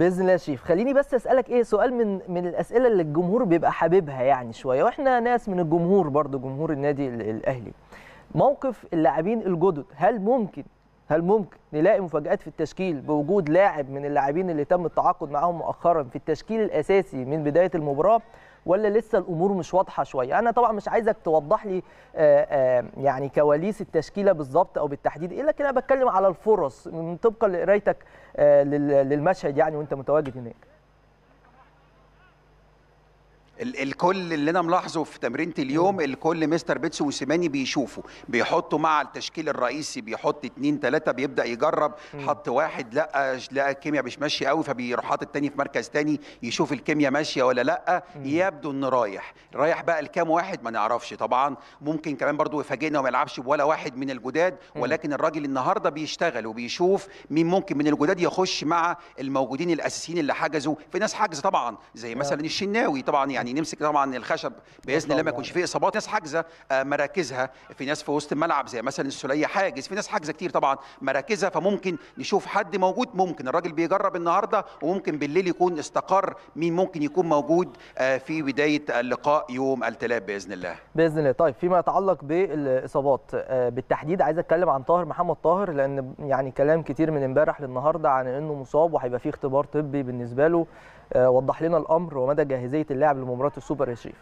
باذن الله يا شريف خليني بس اسالك ايه سؤال من من الاسئله اللي الجمهور بيبقى حاببها يعني شويه واحنا ناس من الجمهور برضو جمهور النادي الاهلي موقف اللاعبين الجدد هل ممكن هل ممكن نلاقي مفاجآت في التشكيل بوجود لاعب من اللاعبين اللي تم التعاقد معاهم مؤخرا في التشكيل الأساسي من بداية المباراة ولا لسه الأمور مش واضحة شوية أنا طبعا مش عايزك توضح لي آآ آه، آآ آه، يعني كواليس التشكيلة بالظبط أو بالتحديد إيه لكن أنا بتكلم على الفرص من طبقا لقرايتك آه، للمشهد يعني وأنت متواجد هناك الكل اللي انا ملاحظه في تمرينه اليوم الكل مستر بيتس وسيماني بيشوفه بيحطه مع التشكيل الرئيسي بيحط اتنين تلاته بيبدا يجرب حط واحد لا لا الكيمياء مش ماشيه قوي فبيروح حاطط التاني في مركز تاني يشوف الكيمياء ماشيه ولا لا يبدو ان رايح رايح بقى لكام واحد ما نعرفش طبعا ممكن كمان برضو يفاجئنا وما يلعبش بولا واحد من الجداد ولكن الراجل النهارده بيشتغل وبيشوف مين ممكن من الجداد يخش مع الموجودين الاساسيين اللي حجزوا في ناس حجز طبعا زي آه. مثلا الشناوي طبعا يعني يعني نمسك طبعا الخشب باذن الله ما يكونش فيه اصابات ناس حاجزه آه، مراكزها في ناس في وسط الملعب زي مثلا السوليه حاجز في ناس حاجزه كتير طبعا مراكزها فممكن نشوف حد موجود ممكن الراجل بيجرب النهارده وممكن بالليل يكون استقر مين ممكن يكون موجود آه، في بدايه اللقاء يوم الثلاث باذن الله باذن الله طيب فيما يتعلق بالاصابات آه، بالتحديد عايز اتكلم عن طاهر محمد طاهر لان يعني كلام كتير من امبارح للنهارده عن انه مصاب وهيبقى فيه اختبار طبي بالنسبه له آه، وضح لنا الامر ومدى جاهزيه اللاعب لمباراه السوبر يا شريف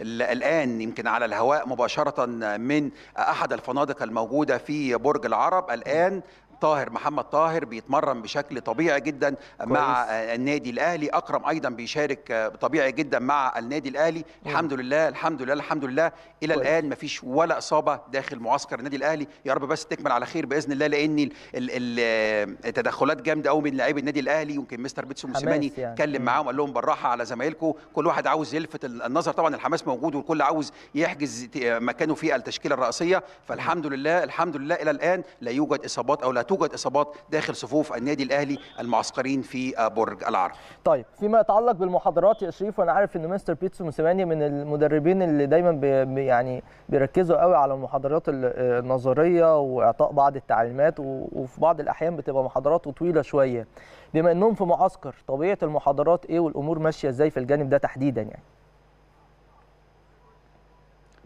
الآن يمكن على الهواء مباشرة من أحد الفنادق الموجودة في برج العرب الآن طاهر محمد طاهر بيتمرن بشكل طبيعي جدا كويس. مع النادي الاهلي اكرم ايضا بيشارك طبيعي جدا مع النادي الاهلي الحمد لله الحمد لله الحمد لله الى كويس. الان ما فيش ولا اصابه داخل معسكر النادي الاهلي يا رب بس تكمل على خير باذن الله لان التدخلات جامده قوي من لاعبي النادي الاهلي يمكن مستر بيتسو موسيماني يعني. اتكلم معاهم قال لهم بالراحه على زمايلكم كل واحد عاوز يلفت النظر طبعا الحماس موجود والكل عاوز يحجز مكانه في التشكيله الرئيسيه فالحمد لله الحمد لله الى الان لا يوجد اصابات او لا توجد اصابات داخل صفوف النادي الاهلي المعسكرين في آه، برج العرب. طيب فيما يتعلق بالمحاضرات يا شريف وانا عارف ان مستر بيتسو موسيماني من المدربين اللي دايما بي يعني بيركزوا قوي على المحاضرات آه، النظريه واعطاء بعض التعليمات وفي بعض الاحيان بتبقى محاضرات طويله شويه. بما انهم في معسكر طبيعه المحاضرات ايه والامور ماشيه ازاي في الجانب ده تحديدا يعني؟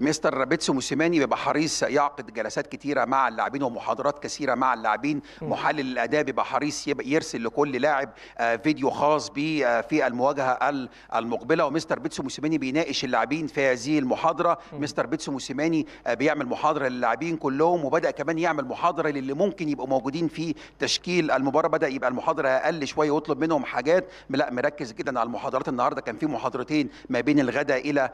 مستر بيتسو موسيماني بيبقى حريص يعقد جلسات كتيره مع اللاعبين ومحاضرات كثيره مع اللاعبين محلل الاداء بيبقى حريص يرسل لكل لاعب آه، فيديو خاص بيه آه، في المواجهه المقبله ومستر بيتسو موسيماني بيناقش اللاعبين في هذه المحاضره مستر بيتسو موسيماني آه، بيعمل محاضره للاعبين كلهم وبدا كمان يعمل محاضره للي ممكن يبقوا موجودين في تشكيل المباراه بدا يبقى المحاضره اقل شويه ويطلب منهم حاجات لا مركز جدا على المحاضرات النهارده كان في محاضرتين ما بين الغداء الى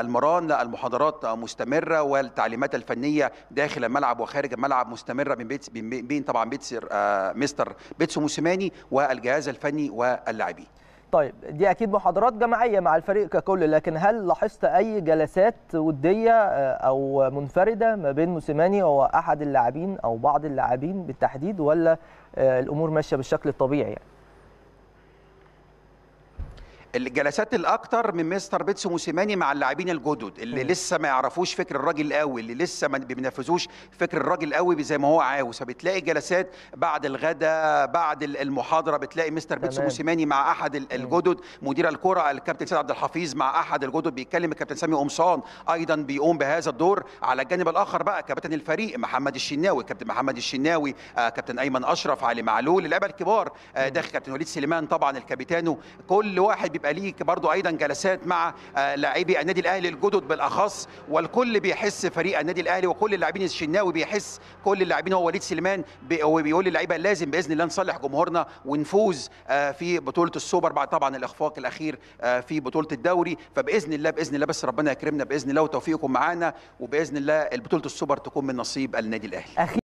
المران لا المحاضرات مستمرة والتعليمات الفنية داخل الملعب وخارج الملعب مستمرة بين بيت بين طبعا بيتس آه، مستر بيتسو موسيماني والجهاز الفني واللاعبين. طيب دي اكيد محاضرات جماعيه مع الفريق ككل لكن هل لاحظت اي جلسات وديه آه، او منفرده ما بين موسيماني احد اللاعبين او بعض اللاعبين بالتحديد ولا آه، الامور ماشيه بالشكل الطبيعي يعني؟ الجلسات الاكتر من مستر بيتس موسيماني مع اللاعبين الجدد اللي م. لسه ما يعرفوش فكر الراجل قوي اللي لسه ما بينفذوش فكر الراجل قوي زي ما هو عاوز فبتلاقي جلسات بعد الغداء بعد المحاضره بتلاقي مستر بيتس موسيماني مع احد الجدد مدير الكره الكابتن سيد عبد الحفيظ مع احد الجدد بيتكلم الكابتن سامي قمصان ايضا بيقوم بهذا الدور على الجانب الاخر بقى كابتن الفريق محمد الشناوي كابتن محمد الشناوي آه كابتن ايمن اشرف علي معلول اللعيبه الكبار آه داخل كابتن وليد سليمان طبعا الكابتانو كل واحد بيبقى هيبقى ليك برضو ايضا جلسات مع آه، لاعبي النادي الاهلي الجدد بالاخص والكل بيحس فريق النادي الاهلي وكل اللاعبين الشناوي بيحس كل اللاعبين هو وليد سليمان وبيقول للعيبه لازم باذن الله نصلح جمهورنا ونفوز آه، في بطوله السوبر بعد طبعا الاخفاق الاخير آه، في بطوله الدوري فباذن الله باذن الله بس ربنا يكرمنا باذن الله وتوفيقكم معانا وباذن الله بطوله السوبر تكون من نصيب النادي الاهلي